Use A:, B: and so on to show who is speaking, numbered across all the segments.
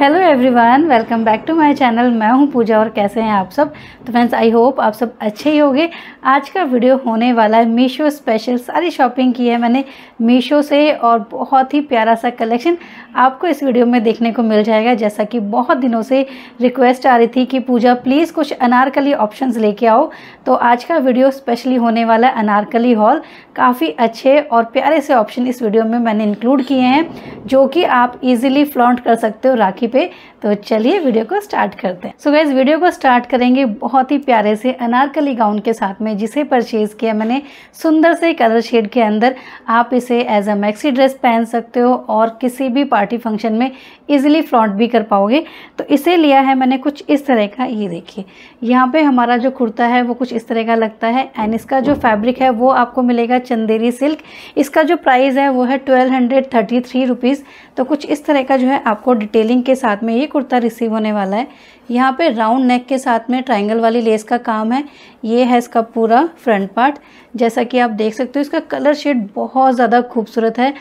A: hello everyone welcome back to my channel मैं हूं पूजा और कैसे हैं आप सब तो फ्रेंड्स आई होप आप सब अच्छे ही होंगे आज का वीडियो होने वाला है मीशो स्पेशल सारी शॉपिंग की है मैंने मीशो से और बहुत ही प्यारा सा कलेक्शन आपको इस वीडियो में देखने को मिल जाएगा जैसा कि बहुत दिनों से रिक्वेस्ट आ रही थी कि पूजा प्लीज़ कुछ अनारकली ऑप्शन लेके आओ तो आज का वीडियो स्पेशली होने वाला है अनारकली हॉल काफ़ी अच्छे और प्यारे से ऑप्शन इस वीडियो में मैंने इंक्लूड किए हैं जो कि आप ईजिली फ्लॉन्ट कर सकते हो राखी पे तो चलिए वीडियो को स्टार्ट करते हैं सो so गैस वीडियो को स्टार्ट करेंगे बहुत ही प्यारे से अनारकली गाउन के साथ में जिसे परचेज़ किया मैंने सुंदर से कलर शेड के अंदर आप इसे एज अ मैक्सी ड्रेस पहन सकते हो और किसी भी पार्टी फंक्शन में इजिली फ्लॉन्ट भी कर पाओगे तो इसे लिया है मैंने कुछ इस तरह का ये देखिए यहाँ पर हमारा जो कुर्ता है वो कुछ इस तरह का लगता है एंड इसका जो फैब्रिक है वो आपको मिलेगा चंदेरी सिल्क इसका जो प्राइस है वो है twelve hundred thirty three rupees तो कुछ इस तरह का जो है आपको डिटेलिंग के साथ में ये कुर्ता रिसीव होने वाला है यहाँ पे राउंड नेक के साथ में ट्रायंगल वाली लेस का काम है ये है इसका पूरा फ्रंट पार्ट जैसा कि आप देख सकते हो इसका कलर शेड बहुत ज़्यादा खूबसूरत है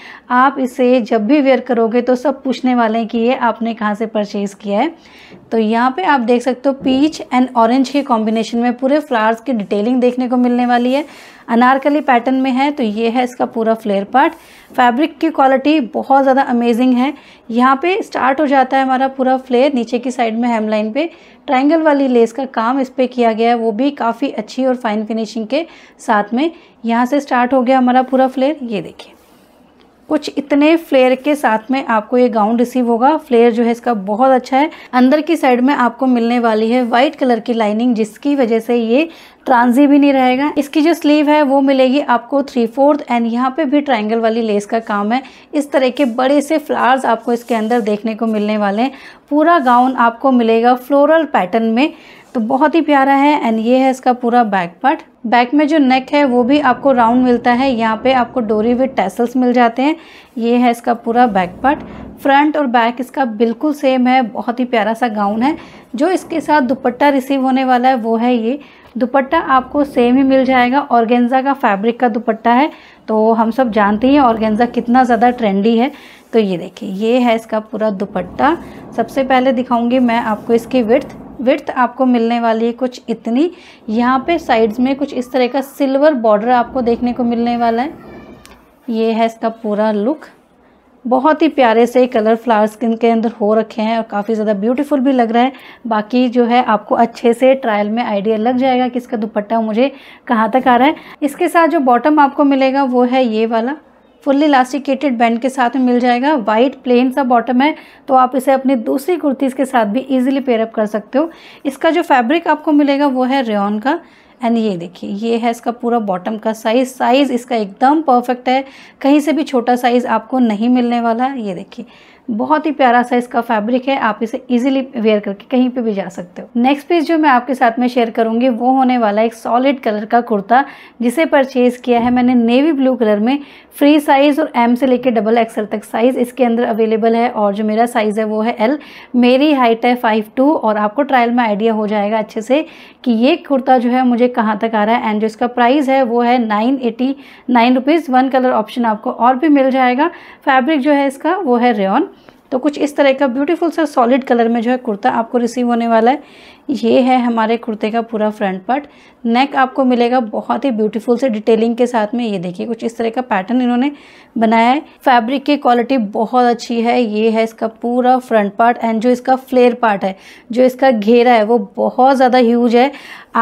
A: आप इसे जब भी वेयर करोगे तो सब पूछने वाले हैं कि ये आपने कहाँ से परचेज़ किया है तो यहाँ पे आप देख सकते हो पीच एंड ऑरेंज के कॉम्बिनेशन में पूरे फ्लावर्स की डिटेलिंग देखने को मिलने वाली है अनारकली पैटर्न में है तो ये है इसका पूरा फ्लेयर पार्ट फैब्रिक की क्वालिटी बहुत ज़्यादा अमेजिंग है यहाँ पे स्टार्ट हो जाता है हमारा पूरा फ्लेयर नीचे की साइड में हेमलाइन पे ट्रायंगल वाली लेस का काम इस पर किया गया है वो भी काफ़ी अच्छी और फाइन फिनिशिंग के साथ में यहाँ से स्टार्ट हो गया हमारा पूरा फ्लेयर ये देखिए कुछ इतने फ्लेयर के साथ में आपको ये गाउन रिसीव होगा फ्लेयर जो है इसका बहुत अच्छा है अंदर की साइड में आपको मिलने वाली है वाइट कलर की लाइनिंग जिसकी वजह से ये ट्रांजी भी नहीं रहेगा इसकी जो स्लीव है वो मिलेगी आपको थ्री फोर्थ एंड यहाँ पे भी ट्रायंगल वाली लेस का काम है इस तरह के बड़े से फ्लावर्स आपको इसके अंदर देखने को मिलने वाले हैं पूरा गाउन आपको मिलेगा फ्लोरल पैटर्न में तो बहुत ही प्यारा है एंड ये है इसका पूरा बैक पार्ट बैक में जो नेक है वो भी आपको राउंड मिलता है यहाँ पे आपको डोरी विद टैसल्स मिल जाते हैं ये है इसका पूरा बैक पार्ट फ्रंट और बैक इसका बिल्कुल सेम है बहुत ही प्यारा सा गाउन है जो इसके साथ दुपट्टा रिसीव होने वाला है वो है ये दुपट्टा आपको सेम ही मिल जाएगा ऑर्गेंजा का फैब्रिक का दुपट्टा है तो हम सब जानते हैं ऑर्गेंजा कितना ज़्यादा ट्रेंडी है तो ये देखिए ये है इसका पूरा दुपट्टा सबसे पहले दिखाऊंगी मैं आपको इसकी विर्थ विर्थ आपको मिलने वाली है कुछ इतनी यहाँ पे साइड्स में कुछ इस तरह का सिल्वर बॉर्डर आपको देखने को मिलने वाला है ये है इसका पूरा लुक बहुत ही प्यारे से कलर फ्लावर स्किन के अंदर हो रखे हैं और काफ़ी ज़्यादा ब्यूटीफुल भी लग रहा है बाकी जो है आपको अच्छे से ट्रायल में आइडिया लग जाएगा कि इसका दुपट्टा मुझे कहाँ तक आ रहा है इसके साथ जो बॉटम आपको मिलेगा वो है ये वाला फुल्ली इलास्टिकेटेड बैंड के साथ में मिल जाएगा वाइट प्लेन सा बॉटम है तो आप इसे अपनी दूसरी कुर्तीज़ के साथ भी ईजिली पेयरअप कर सकते हो इसका जो फैब्रिक आपको मिलेगा वो है रेन का एंड ये देखिए ये है इसका पूरा बॉटम का साइज़ साइज़ इसका एकदम परफेक्ट है कहीं से भी छोटा साइज़ आपको नहीं मिलने वाला ये देखिए बहुत ही प्यारा सा इसका फैब्रिक है आप इसे इजीली वेयर करके कहीं पे भी जा सकते हो नेक्स्ट पीस जो मैं आपके साथ में शेयर करूंगी वो होने वाला एक सॉलिड कलर का कुर्ता जिसे परचेज किया है मैंने नेवी ब्लू कलर में फ्री साइज़ और एम से लेकर डबल एक्सएल तक साइज़ इसके अंदर अवेलेबल है और जो मेरा साइज़ है वो है एल मेरी हाइट है फाइव टू और आपको ट्रायल में आइडिया हो जाएगा अच्छे से कि ये कुर्ता जो है मुझे कहाँ तक आ रहा है एंड जो इसका प्राइस है वो है nine eighty nine rupees one colour option आपको और भी मिल जाएगा फैब्रिक जो है इसका वो है रेन तो कुछ इस तरह का ब्यूटीफुल सा सॉलिड कलर में जो है कुर्ता आपको रिसीव होने वाला है ये है हमारे कुर्ते का पूरा फ्रंट पार्ट नेक आपको मिलेगा बहुत ही ब्यूटीफुल से डिटेलिंग के साथ में ये देखिए कुछ इस तरह का पैटर्न इन्होंने बनाया है फैब्रिक की क्वालिटी बहुत अच्छी है ये है इसका पूरा फ्रंट पार्ट एंड जो इसका फ्लेयर पार्ट है जो इसका घेरा है वो बहुत ज़्यादा ह्यूज है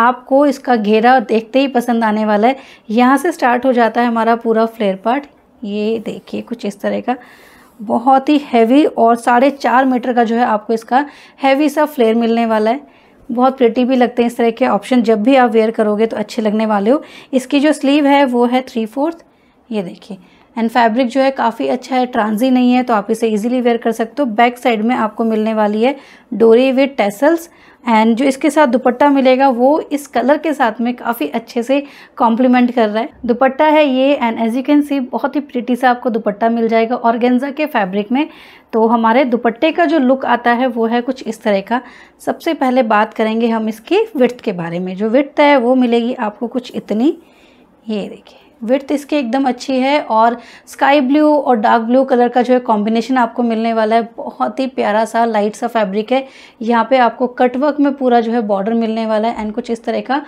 A: आपको इसका घेरा देखते ही पसंद आने वाला है यहाँ से स्टार्ट हो जाता है हमारा पूरा फ्लेयर पार्ट ये देखिए कुछ इस तरह का बहुत ही हैवी और साढ़े चार मीटर का जो है आपको इसका हैवी सा फ्लेयर मिलने वाला है बहुत प्रिटी भी लगते हैं इस तरह के ऑप्शन जब भी आप वेयर करोगे तो अच्छे लगने वाले हो इसकी जो स्लीव है वो है थ्री फोर्थ ये देखिए एंड फैब्रिक जो है काफ़ी अच्छा है ट्रांजी नहीं है तो आप इसे इजीली वेयर कर सकते हो बैक साइड में आपको मिलने वाली है डोरी विथ टेसल्स एंड जो इसके साथ दुपट्टा मिलेगा वो इस कलर के साथ में काफ़ी अच्छे से कॉम्प्लीमेंट कर रहा है दुपट्टा है ये and as you can see बहुत ही प्रिटी सा आपको दुपट्टा मिल जाएगा ऑर्गेन्जा के फैब्रिक में तो हमारे दुपट्टे का जो लुक आता है वो है कुछ इस तरह का सबसे पहले बात करेंगे हम इसकी विर्थ के बारे में जो विर्थ है वो मिलेगी आपको कुछ इतनी ये देखिए विथ इसकी एकदम अच्छी है और स्काई ब्लू और डार्क ब्लू कलर का जो है कॉम्बिनेशन आपको मिलने वाला है बहुत ही प्यारा सा लाइट सा फैब्रिक है यहाँ पे आपको कट वर्क में पूरा जो है बॉर्डर मिलने वाला है एंड कुछ इस तरह का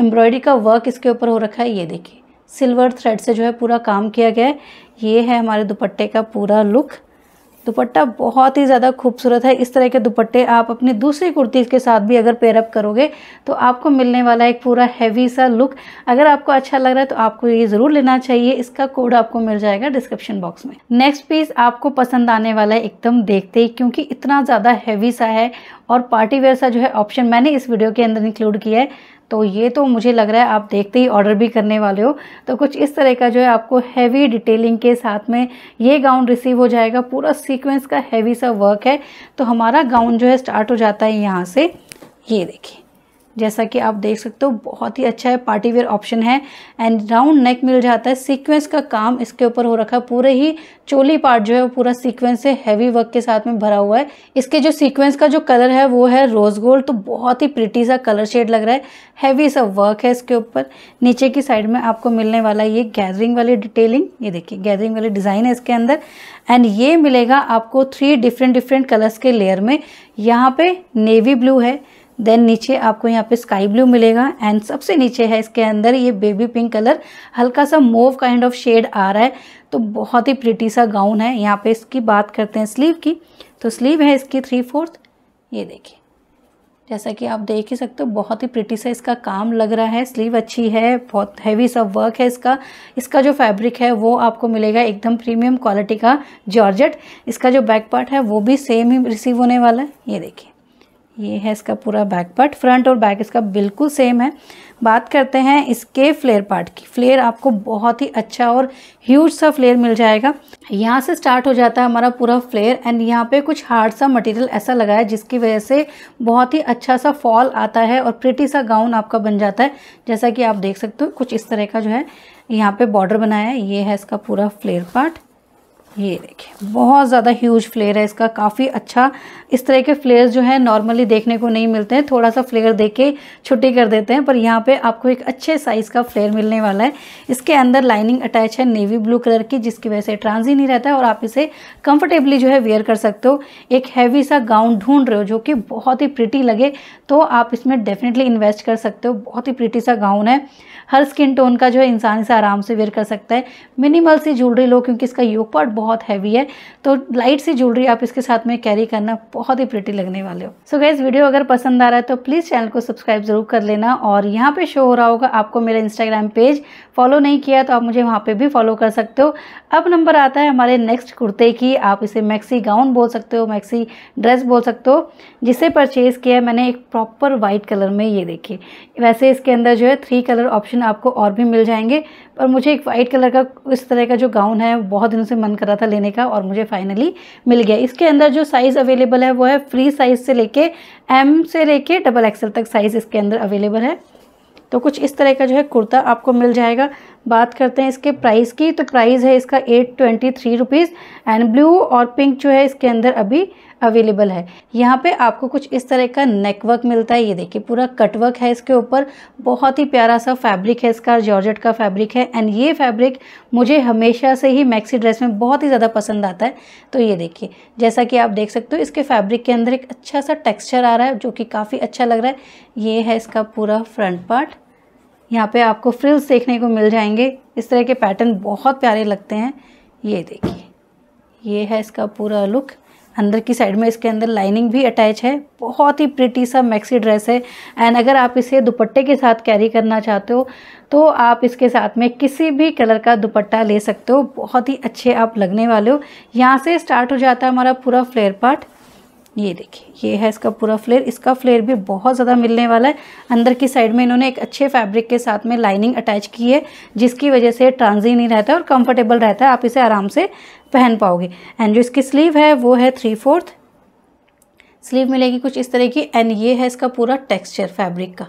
A: एम्ब्रॉयडरी का वर्क इसके ऊपर हो रखा है ये देखिए सिल्वर थ्रेड से जो है पूरा काम किया गया है ये है हमारे दुपट्टे का पूरा लुक दुपट्टा बहुत ही ज़्यादा खूबसूरत है इस तरह के दुपट्टे आप अपनी दूसरी कुर्ती के साथ भी अगर पेयरअप करोगे तो आपको मिलने वाला एक पूरा हैवी सा लुक अगर आपको अच्छा लग रहा है तो आपको ये ज़रूर लेना चाहिए इसका कोड आपको मिल जाएगा डिस्क्रिप्शन बॉक्स में नेक्स्ट पीस आपको पसंद आने वाला है एकदम देखते ही क्योंकि इतना ज़्यादा हैवी सा है और पार्टी वेयर सा जो है ऑप्शन मैंने इस वीडियो के अंदर इंक्लूड किया है तो ये तो मुझे लग रहा है आप देखते ही ऑर्डर भी करने वाले हो तो कुछ इस तरह का जो है आपको हैवी डिटेलिंग के साथ में ये गाउन रिसीव हो जाएगा पूरा सीक्वेंस का हैवी सा वर्क है तो हमारा गाउन जो है स्टार्ट हो जाता है यहाँ से ये देखिए जैसा कि आप देख सकते हो बहुत ही अच्छा है पार्टी वेयर ऑप्शन है एंड राउंड नेक मिल जाता है सीक्वेंस का काम इसके ऊपर हो रखा है पूरे ही चोली पार्ट जो है वो पूरा सीक्वेंस से हैवी वर्क के साथ में भरा हुआ है इसके जो सीक्वेंस का जो कलर है वो है रोज़ गोल्ड तो बहुत ही प्रिटी सा कलर शेड लग रहा है हैवी सा वर्क है इसके ऊपर नीचे की साइड में आपको मिलने वाला ये गैदरिंग वाली डिटेलिंग ये देखिए गैदरिंग वाली डिज़ाइन है इसके अंदर एंड ये मिलेगा आपको थ्री डिफरेंट डिफरेंट कलर्स के लेयर में यहाँ पे नेवी ब्लू है देन नीचे आपको यहाँ पे स्काई ब्लू मिलेगा एंड सबसे नीचे है इसके अंदर ये बेबी पिंक कलर हल्का सा मोव काइंड ऑफ शेड आ रहा है तो बहुत ही प्रिटी सा गाउन है यहाँ पे इसकी बात करते हैं स्लीव की तो स्लीव है इसकी थ्री फोर्थ ये देखिए जैसा कि आप देख ही सकते हो बहुत ही प्रिटी सा इसका काम लग रहा है स्लीव अच्छी है बहुत हैवी सा वर्क है इसका इसका जो फैब्रिक है वो आपको मिलेगा एकदम प्रीमियम क्वालिटी का जॉर्जेट इसका जो बैक पार्ट है वो भी सेम ही रिसीव होने वाला है ये देखिए ये है इसका पूरा बैक पार्ट फ्रंट और बैक इसका बिल्कुल सेम है बात करते हैं इसके फ्लेयर पार्ट की फ्लेयर आपको बहुत ही अच्छा और ह्यूज सा फ्लेयर मिल जाएगा यहाँ से स्टार्ट हो जाता है हमारा पूरा फ्लेयर एंड यहाँ पे कुछ हार्ड सा मटेरियल ऐसा लगा है जिसकी वजह से बहुत ही अच्छा सा फॉल आता है और प्रिटी सा गाउन आपका बन जाता है जैसा कि आप देख सकते हो कुछ इस तरह का जो है यहाँ पर बॉर्डर बनाया है ये है इसका पूरा फ्लेयर पार्ट ये देखिए बहुत ज़्यादा ह्यूज फ्लेयर है इसका काफ़ी अच्छा इस तरह के फ्लेयर्स जो है नॉर्मली देखने को नहीं मिलते हैं थोड़ा सा फ्लेयर दे के छुट्टी कर देते हैं पर यहाँ पे आपको एक अच्छे साइज़ का फ्लेयर मिलने वाला है इसके अंदर लाइनिंग अटैच है नेवी ब्लू कलर की जिसकी वजह से ट्रांजी नहीं रहता है और आप इसे कंफर्टेबली जो है वेयर कर सकते हो एक हैवी सा गाउन ढूंढ रहे हो जो कि बहुत ही प्रिटी लगे तो आप इसमें डेफिनेटली इन्वेस्ट कर सकते हो बहुत ही प्रिटी सा गाउन है हर स्किन टोन का जो है इंसान इसे आराम से वेयर कर सकता है मिनिमल सी ज्वेलरी लो क्योंकि इसका योग पार्ट बहुत हैवी है है तो लाइट सी ज्वेलरी आप इसके साथ में कैरी करना बहुत ही प्रिटी लगने वाले हो सो so गैस वीडियो अगर पसंद आ रहा है तो प्लीज़ चैनल को सब्सक्राइब ज़रूर कर लेना और यहाँ पे शो हो रहा होगा आपको मेरा इंस्टाग्राम पेज फॉलो नहीं किया तो आप मुझे वहाँ पे भी फॉलो कर सकते हो अब नंबर आता है हमारे नेक्स्ट कुर्ते की आप इसे मैक्सी गाउन बोल सकते हो मैक्सी ड्रेस बोल सकते हो जिसे परचेज़ किया मैंने एक प्रॉपर वाइट कलर में ये देखिए वैसे इसके अंदर जो है थ्री कलर ऑप्शन आपको और भी मिल जाएंगे पर मुझे एक वाइट कलर का इस तरह का जो गाउन है बहुत दिनों से मन कर रहा था लेने का और मुझे फाइनली मिल गया इसके अंदर जो साइज़ अवेलेबल है वो है फ्री साइज़ से लेके एम से लेके डबल एक्सल तक साइज़ इसके अंदर अवेलेबल है तो कुछ इस तरह का जो है कुर्ता आपको मिल जाएगा बात करते हैं इसके प्राइस की तो प्राइस है इसका eight twenty three rupees and blue और पिंक जो है इसके अंदर अभी अवेलेबल है यहाँ पे आपको कुछ इस तरह का नेकवर्क मिलता है ये देखिए पूरा कटवर्क है इसके ऊपर बहुत ही प्यारा सा फैब्रिक है इसका जॉर्जेट का फैब्रिक है एंड ये फैब्रिक मुझे हमेशा से ही मैक्सी ड्रेस में बहुत ही ज़्यादा पसंद आता है तो ये देखिए जैसा कि आप देख सकते हो इसके फैब्रिक के अंदर एक अच्छा सा टेक्स्चर आ रहा है जो कि काफ़ी अच्छा लग रहा है ये है इसका पूरा फ्रंट पार्ट यहाँ पे आपको फ्रिल्स देखने को मिल जाएंगे इस तरह के पैटर्न बहुत प्यारे लगते हैं ये देखिए ये है इसका पूरा लुक अंदर की साइड में इसके अंदर लाइनिंग भी अटैच है बहुत ही प्रिटी सा मैक्सी ड्रेस है एंड अगर आप इसे दुपट्टे के साथ कैरी करना चाहते हो तो आप इसके साथ में किसी भी कलर का दुपट्टा ले सकते हो बहुत ही अच्छे आप लगने वाले हो यहाँ से स्टार्ट हो जाता है हमारा पूरा फ्लेयर पार्ट ये देखिए ये है इसका पूरा फ्लेयर इसका फ्लेयर भी बहुत ज़्यादा मिलने वाला है अंदर की साइड में इन्होंने एक अच्छे फैब्रिक के साथ में लाइनिंग अटैच की है जिसकी वजह से ट्रांजी नहीं रहता है और कंफर्टेबल रहता है आप इसे आराम से पहन पाओगे एंड जो इसकी स्लीव है वो है थ्री फोर्थ स्लीव मिलेगी कुछ इस तरह की एंड ये है इसका पूरा टेक्सचर फैब्रिक का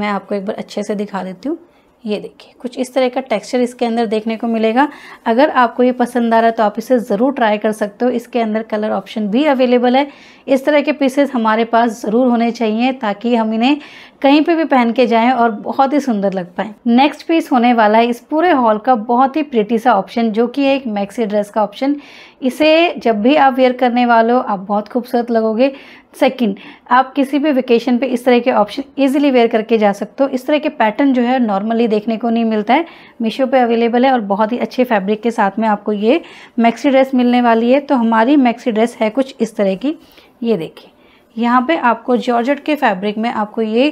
A: मैं आपको एक बार अच्छे से दिखा देती हूँ ये देखिए कुछ इस तरह का टेक्सचर इसके अंदर देखने को मिलेगा अगर आपको ये पसंद आ रहा है तो आप इसे ज़रूर ट्राई कर सकते हो इसके अंदर कलर ऑप्शन भी अवेलेबल है इस तरह के पीसेस हमारे पास ज़रूर होने चाहिए ताकि हम इन्हें कहीं पे भी पहन के जाएं और बहुत ही सुंदर लग पाए नेक्स्ट पीस होने वाला है इस पूरे हॉल का बहुत ही प्रिटी सा ऑप्शन जो कि एक मैक्सी ड्रेस का ऑप्शन इसे जब भी आप वेयर करने वाले हो आप बहुत खूबसूरत लगोगे सेकंड आप किसी भी वेकेशन पे इस तरह के ऑप्शन इजीली वेयर करके जा सकते हो इस तरह के पैटर्न जो है नॉर्मली देखने को नहीं मिलता है मीशो पे अवेलेबल है और बहुत ही अच्छे फैब्रिक के साथ में आपको ये मैक्सी ड्रेस मिलने वाली है तो हमारी मैक्सी ड्रेस है कुछ इस तरह की ये देखिए यहाँ पे आपको जॉर्जेट के फैब्रिक में आपको ये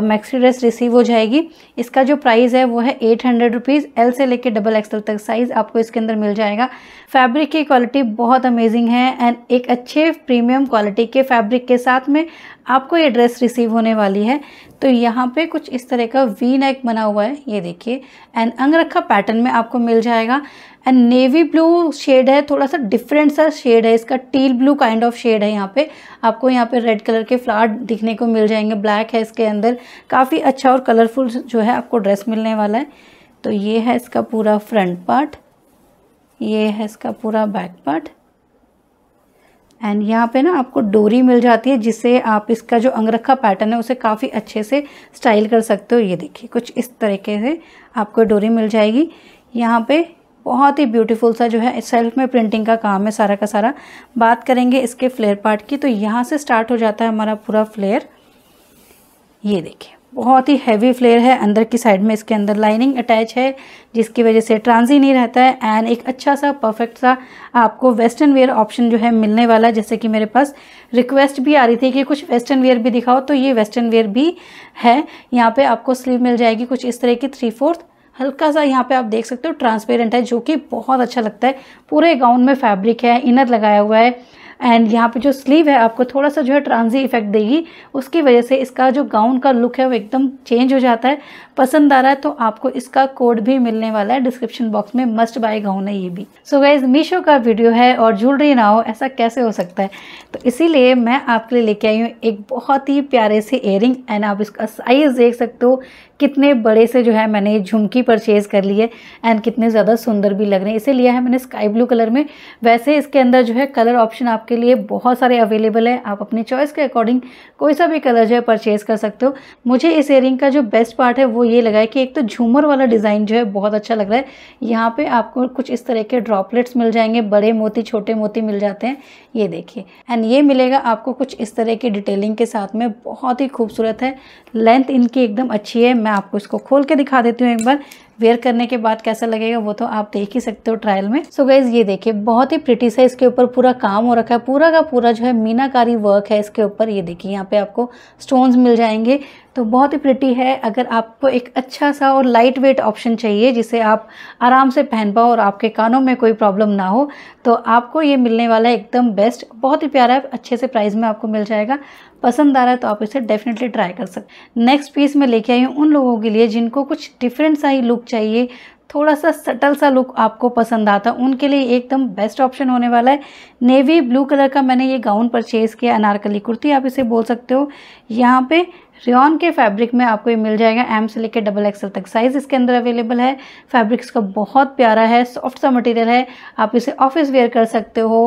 A: मैक्सी ड्रेस रिसीव हो जाएगी इसका जो प्राइस है वो है एट हंड्रेड रुपीज़ एल से लेके डबल एक्सल तक साइज़ आपको इसके अंदर मिल जाएगा फैब्रिक की क्वालिटी बहुत अमेजिंग है एंड एक अच्छे प्रीमियम क्वालिटी के फैब्रिक के साथ में आपको ये ड्रेस रिसीव होने वाली है तो यहाँ पे कुछ इस तरह का वी नेक बना हुआ है ये देखिए एंड अंगरखा पैटर्न में आपको मिल जाएगा एंड नेवी ब्लू शेड है थोड़ा सा डिफरेंट सा शेड है इसका teal blue kind of shade है यहाँ पे आपको यहाँ पे रेड कलर के फ्लावर दिखने को मिल जाएंगे ब्लैक है इसके अंदर काफ़ी अच्छा और कलरफुल जो है आपको ड्रेस मिलने वाला है तो ये है इसका पूरा फ्रंट पार्ट ये है इसका पूरा बैक पार्ट एंड यहाँ पे ना आपको डोरी मिल जाती है जिससे आप इसका जो अंगरखा पैटर्न है उसे काफ़ी अच्छे से स्टाइल कर सकते हो ये देखिए कुछ इस तरीके से आपको डोरी मिल जाएगी यहाँ पे बहुत ही ब्यूटीफुल सा जो है सेल्फ में प्रिंटिंग का काम है सारा का सारा बात करेंगे इसके फ्लेयर पार्ट की तो यहाँ से स्टार्ट हो जाता है हमारा पूरा फ्लेयर ये देखिए बहुत ही हैवी फ्लेयर है अंदर की साइड में इसके अंदर लाइनिंग अटैच है जिसकी वजह से ट्रांजी नहीं रहता है एंड एक अच्छा सा परफेक्ट सा आपको वेस्टर्न वेयर ऑप्शन जो है मिलने वाला है जैसे कि मेरे पास रिक्वेस्ट भी आ रही थी कि कुछ वेस्टर्न वेयर भी दिखाओ तो ये वेस्टर्न वेयर भी है यहाँ पर आपको स्लीव मिल जाएगी कुछ इस तरह की थ्री फोर्थ हल्का सा यहाँ पे आप देख सकते हो ट्रांसपेरेंट है जो कि बहुत अच्छा लगता है पूरे गाउन में फैब्रिक है इनर लगाया हुआ है एंड यहाँ पे जो स्लीव है आपको थोड़ा सा जो है ट्रांजी इफेक्ट देगी उसकी वजह से इसका जो गाउन का लुक है वो एकदम चेंज हो जाता है पसंद आ रहा है तो आपको इसका कोड भी मिलने वाला है डिस्क्रिप्शन बॉक्स में मस्ट बाय गाउन है ये भी सो so गाइज मीशो का वीडियो है और ज्वेलरी ना हो ऐसा कैसे हो सकता है तो इसीलिए मैं आपके लिए लेके आई हूँ एक बहुत ही प्यारे से एयरिंग एंड आप इसका साइज़ देख सकते हो कितने बड़े से जो है मैंने झुमकी परचेज़ कर ली है एंड कितने ज़्यादा सुंदर भी लग रहे हैं इसे लिया है मैंने स्काई ब्लू कलर में वैसे इसके अंदर जो है कलर ऑप्शन आपके लिए बहुत सारे अवेलेबल है आप अपने चॉइस के अकॉर्डिंग कोई सा भी कलर जो है परचेज़ कर सकते हो मुझे इस एयरिंग का जो बेस्ट पार्ट है वो ये लगा है कि एक तो झूमर वाला डिज़ाइन जो है बहुत अच्छा लग रहा है यहाँ पर आपको कुछ इस तरह के ड्रॉपलेट्स मिल जाएंगे बड़े मोती छोटे मोती मिल जाते हैं ये देखिए एंड ये मिलेगा आपको कुछ इस तरह की डिटेलिंग के साथ में बहुत ही खूबसूरत है लेंथ इनकी एकदम अच्छी है मैं आपको इसको खोल के दिखा देती हूँ एक बार वेयर करने के बाद कैसा लगेगा वो तो आप देख ही सकते हो ट्रायल में सो so गाइज ये देखिए बहुत ही प्रिटी सा इसके ऊपर पूरा काम हो रखा है पूरा का पूरा जो है मीनाकारी वर्क है इसके ऊपर ये देखिए यहाँ पे आपको स्टोन्स मिल जाएंगे तो बहुत ही प्रिटी है अगर आपको एक अच्छा सा और लाइट वेट ऑप्शन चाहिए जिसे आप आराम से पहन पाओ और आपके कानों में कोई प्रॉब्लम ना हो तो आपको ये मिलने वाला है एकदम बेस्ट बहुत ही प्यारा है अच्छे से प्राइस में आपको मिल जाएगा पसंद आ रहा है तो आप इसे डेफिनेटली ट्राई कर सकते नेक्स्ट पीस में लेके आई हूँ उन लोगों के लिए जिनको कुछ डिफरेंट सा ही लुक चाहिए थोड़ा सा सटल सा लुक आपको पसंद आता उनके लिए एकदम बेस्ट ऑप्शन होने वाला है नेवी ब्लू कलर का मैंने ये गाउन परचेज़ किया अनारकली कुर्ती आप इसे बोल सकते हो यहाँ पे रियॉन के फैब्रिक में आपको ये मिल जाएगा एम से लेकर डबल एक्सल तक साइज़ इसके अंदर अवेलेबल है फैब्रिक इसका बहुत प्यारा है सॉफ्ट सा मटेरियल है आप इसे ऑफिस वेयर कर सकते हो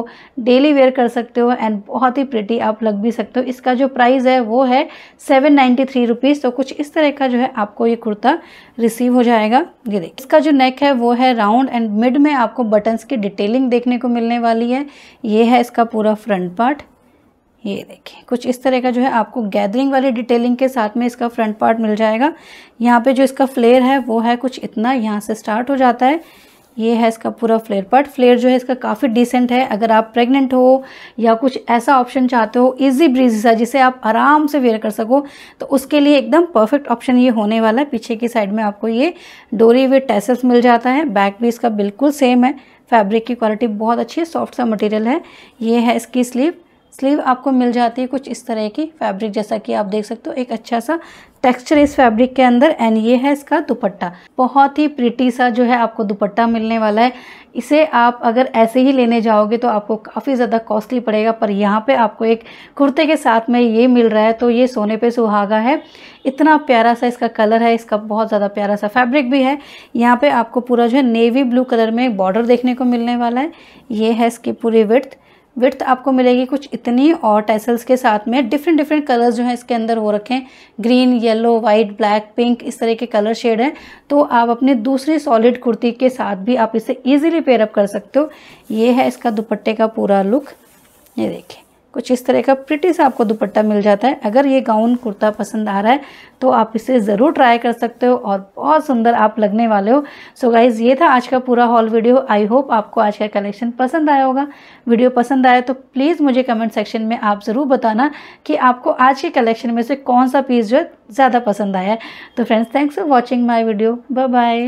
A: डेली वेयर कर सकते हो एंड बहुत ही प्रिटी आप लग भी सकते हो इसका जो प्राइस है वो है सेवन नाइन्टी थ्री रुपीज़ तो कुछ इस तरह का जो है आपको ये कुर्ता रिसीव हो जाएगा ये देखिए इसका जो नेक है वो है राउंड एंड मिड में आपको बटन्स की डिटेलिंग देखने को मिलने वाली है ये है इसका पूरा फ्रंट पार्ट ये देखिए कुछ इस तरह का जो है आपको गैदरिंग वाली डिटेलिंग के साथ में इसका फ्रंट पार्ट मिल जाएगा यहाँ पे जो इसका फ्लेयर है वो है कुछ इतना यहाँ से स्टार्ट हो जाता है ये है इसका पूरा फ्लेयर पार्ट फ्लेयर जो है इसका काफ़ी डिसेंट है अगर आप प्रेग्नेंट हो या कुछ ऐसा ऑप्शन चाहते हो इजी ब्रीज सा जिसे आप आराम से वेयर कर सको तो उसके लिए एकदम परफेक्ट ऑप्शन ये होने वाला है पीछे की साइड में आपको ये डोरी वे टेसल्स मिल जाता है बैक भी इसका बिल्कुल सेम है फैब्रिक की क्वालिटी बहुत अच्छी है सॉफ्ट सा मटेरियल है ये है इसकी स्लीव स्लीव आपको मिल जाती है कुछ इस तरह की फैब्रिक जैसा कि आप देख सकते हो एक अच्छा सा टेक्सचर इस फैब्रिक के अंदर एंड ये है इसका दुपट्टा बहुत ही प्रिटी सा जो है आपको दुपट्टा मिलने वाला है इसे आप अगर ऐसे ही लेने जाओगे तो आपको काफ़ी ज़्यादा कॉस्टली पड़ेगा पर यहाँ पे आपको एक कुर्ते के साथ में ये मिल रहा है तो ये सोने पे सुहागा है इतना प्यारा सा इसका कलर है इसका बहुत ज़्यादा प्यारा सा फैब्रिक भी है यहाँ पर आपको पूरा जो है नेवी ब्लू कलर में बॉर्डर देखने को मिलने वाला है ये है इसकी पूरी विर्थ विर्थ आपको मिलेगी कुछ इतनी और टैसल्स के साथ में डिफरेंट डिफरेंट कलर्स जो हैं इसके अंदर हो रखे हैं green yellow white black pink इस तरह के कलर शेड हैं तो आप अपने दूसरी सॉलिड कुर्ती के साथ भी आप इसे ईजिली पेयरअप कर सकते हो ये है इसका दुपट्टे का पूरा लुक ये देखें कुछ इस तरह का प्रिटी सा आपको दुपट्टा मिल जाता है अगर ये गाउन कुर्ता पसंद आ रहा है तो आप इसे ज़रूर ट्राई कर सकते हो और बहुत सुंदर आप लगने वाले हो सो so गाइज़ ये था आज का पूरा हॉल वीडियो आई होप आपको आज का कलेक्शन पसंद आया होगा वीडियो पसंद आया तो प्लीज़ मुझे कमेंट सेक्शन में आप ज़रूर बताना कि आपको आज के कलेक्शन में से कौन सा पीस जो है ज़्यादा पसंद आया है तो friends thanks for watching my video bye bye